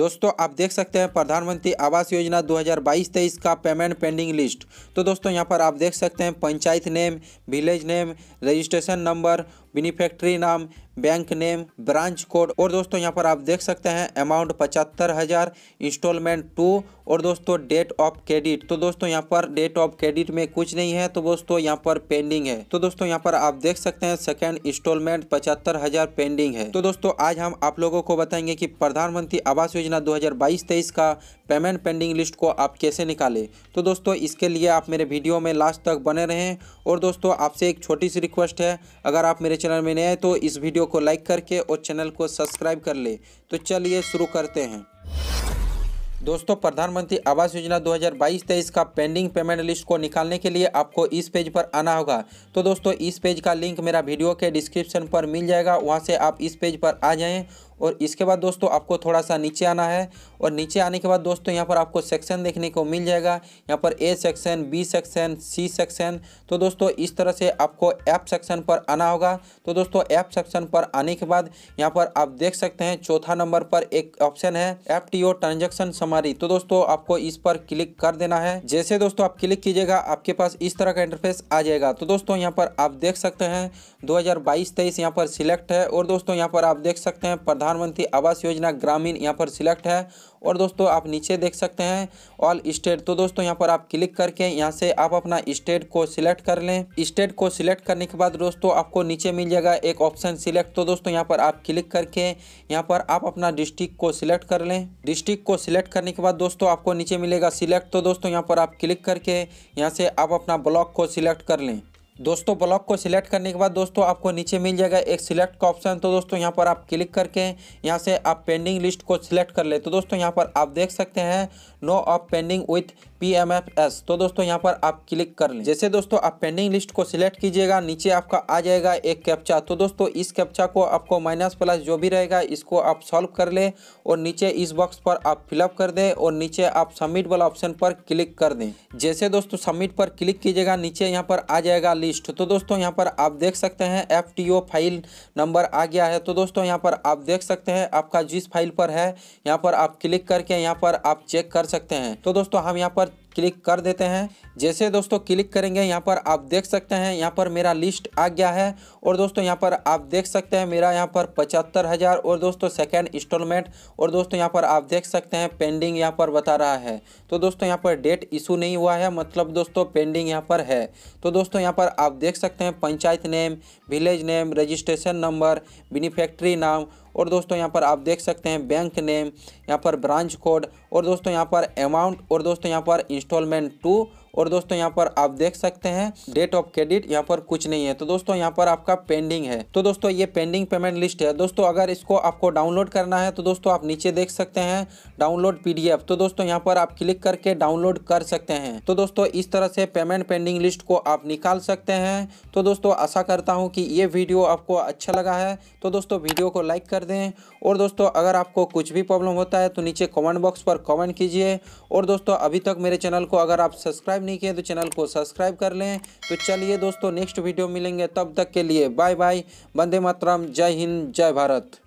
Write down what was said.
दोस्तों आप देख सकते हैं प्रधानमंत्री आवास योजना 2022-23 का पेमेंट पेंडिंग लिस्ट तो दोस्तों यहाँ पर आप देख सकते हैं panchayat name village name registration number beneficiary नाम बैंक नेम ब्रांच कोड और दोस्तों यहाँ पर आप देख सकते हैं अमाउंट पचहत्तर हज़ार इंस्टॉलमेंट टू और दोस्तों डेट ऑफ क्रेडिट तो दोस्तों यहाँ पर डेट ऑफ क्रेडिट में कुछ नहीं है तो दोस्तों यहाँ पर पेंडिंग है तो दोस्तों यहाँ पर आप देख सकते हैं सेकेंड इंस्टॉलमेंट पचहत्तर हज़ार पेंडिंग है तो दोस्तों आज हम आप लोगों को बताएंगे कि प्रधानमंत्री आवास योजना दो हज़ार का पेमेंट पेंडिंग लिस्ट को आप कैसे निकालें तो दोस्तों इसके लिए आप मेरे वीडियो में लास्ट तक बने रहें और दोस्तों आपसे एक छोटी सी रिक्वेस्ट है अगर आप मेरे चैनल में नए हैं तो इस वीडियो को लाइक करके और चैनल को सब्सक्राइब कर ले तो चलिए शुरू करते हैं दोस्तों प्रधानमंत्री आवास योजना 2022-23 का पेंडिंग पेमेंट लिस्ट को निकालने के लिए आपको इस पेज पर आना होगा तो दोस्तों इस पेज का लिंक मेरा वीडियो के डिस्क्रिप्शन पर मिल जाएगा वहां से आप इस पेज पर आ जाएं और इसके बाद दोस्तों आपको थोड़ा सा नीचे आना है और नीचे आने के बाद दोस्तों यहाँ पर आपको सेक्शन देखने को मिल जाएगा यहाँ पर A section B section C section तो दोस्तों इस तरह से आपको एप सेक्शन पर आना होगा तो दोस्तों ऐप सेक्शन पर आने के बाद यहाँ पर आप देख सकते हैं चौथा नंबर पर एक ऑप्शन है एफ टी ओ ट्रांजेक्शन समारी तो दोस्तों आपको इस पर क्लिक कर देना है जैसे दोस्तों आप क्लिक कीजिएगा आपके पास इस तरह का इंटरफेस आ जाएगा तो दोस्तों यहाँ पर आप देख सकते हैं दो हज़ार बाईस तेईस यहाँ पर सिलेक्ट है और दोस्तों यहाँ पर आप देख सकते हैं प्रधान प्रधानमंत्री आवास योजना ग्रामीण यहाँ पर सिलेक्ट है और दोस्तों आप नीचे देख सकते हैं ऑल स्टेट तो दोस्तों यहाँ पर आप क्लिक करके यहाँ से आप अपना स्टेट को सिलेक्ट कर लें स्टेट को सिलेक्ट करने के बाद दोस्तों आपको नीचे मिल जाएगा एक ऑप्शन सिलेक्ट तो दोस्तों यहाँ पर आप क्लिक करके यहाँ पर आप अपना डिस्ट्रिक्ट को सिलेक्ट कर लें डिस्ट्रिक्ट को सिलेक्ट करने के बाद दोस्तों आपको नीचे मिलेगा सिलेक्ट तो दोस्तों यहाँ पर आप क्लिक करके यहाँ से आप अपना ब्लॉक को सिलेक्ट कर लें दोस्तों ब्लॉक को सिलेक्ट करने के बाद दोस्तों आपको नीचे मिल जाएगा एक सिलेक्ट का ऑप्शन तो दोस्तों यहाँ पर आप क्लिक करके यहाँ से आप पेंडिंग लिस्ट को सिलेक्ट कर ले तो दोस्तों यहाँ पर आप देख सकते हैं no of pending with P M F S तो दोस्तों यहाँ पर आप क्लिक कर लें जैसे दोस्तों आप पेंडिंग लिस्ट को सिलेक्ट कीजिएगा नीचे आपका आ जाएगा एक कैप्चा तो दोस्तों इस कैप्चा को आपको माइनस प्लस जो भी रहेगा इसको आप सॉल्व कर ले और नीचे इस बॉक्स पर आप फिलअप कर दें और नीचे आप सबमिट वाला ऑप्शन पर क्लिक कर दें जैसे दोस्तों सबमिट पर क्लिक कीजिएगा नीचे यहाँ पर आ जाएगा लिस्ट तो दोस्तों यहाँ पर आप देख सकते हैं एफ फाइल नंबर आ गया है तो दोस्तों यहाँ पर आप देख सकते हैं आपका जिस फाइल पर है यहाँ पर आप क्लिक करके यहाँ पर आप चेक कर सकते हैं तो दोस्तों हम यहाँ पर क्लिक कर देते हैं जैसे दोस्तों क्लिक करेंगे यहाँ पर आप देख सकते हैं यहाँ पर मेरा लिस्ट आ गया है और दोस्तों यहाँ पर आप देख सकते हैं मेरा यहाँ पर पचहत्तर हज़ार और दोस्तों सेकेंड इंस्टॉलमेंट और दोस्तों यहाँ पर आप देख सकते हैं पेंडिंग यहाँ पर बता रहा है तो दोस्तों यहाँ पर डेट इशू नहीं हुआ है मतलब दोस्तों पेंडिंग यहाँ पर है तो दोस्तों यहाँ पर आप देख सकते हैं panchayat name village name registration number beneficiary नाम और दोस्तों यहाँ पर आप देख सकते हैं बैंक नेम यहाँ पर ब्रांच कोड और दोस्तों यहाँ पर अमाउंट और दोस्तों यहाँ पर इंस्टॉलमेंट टू और दोस्तों यहाँ पर आप देख सकते हैं डेट ऑफ क्रेडिट यहाँ पर कुछ नहीं है तो दोस्तों यहाँ पर आपका पेंडिंग है तो दोस्तों ये पेंडिंग पेमेंट लिस्ट है दोस्तों अगर इसको आपको डाउनलोड करना है तो दोस्तों आप नीचे देख सकते हैं डाउनलोड पीडीएफ तो दोस्तों यहाँ पर आप क्लिक करके डाउनलोड कर सकते हैं तो दोस्तों इस तरह से पेमेंट पेंडिंग लिस्ट को आप निकाल सकते हैं तो दोस्तों आशा करता हूँ कि ये वीडियो आपको अच्छा लगा है तो दोस्तों वीडियो को लाइक कर दें और दोस्तों अगर आपको कुछ भी प्रॉब्लम होता है तो नीचे कमेंट बॉक्स पर कमेंट कीजिए और दोस्तों अभी तक मेरे चैनल को अगर आप सब्सक्राइब सब्सक्राइब नहीं किए तो चैनल को सब्सक्राइब कर लें तो चलिए दोस्तों नेक्स्ट वीडियो मिलेंगे तब तक के लिए बाय बाय वंदे मातरम जय हिंद जय भारत